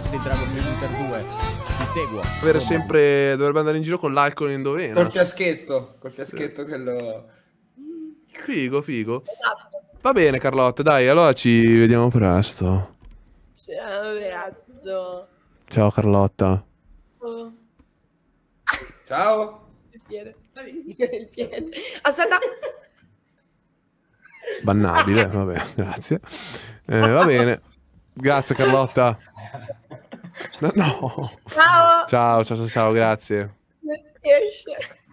cazzo il Dragon Ball Super 2. Ti seguo. Avere sempre. Dovrebbe andare in giro con l'alcol in dovere. Col fiaschetto. Col fiaschetto sì. che lo. Figo, figo. Esatto. Va bene, Carlotta, dai, allora ci vediamo presto. Ciao, ragazzo. Ciao, Carlotta. Oh. Ciao. Il piede. Il piede. Aspetta. Bannabile, vabbè, grazie. Eh, va bene. Grazie Carlotta. No, Ciao. Ciao, ciao, ciao, ciao grazie. Non si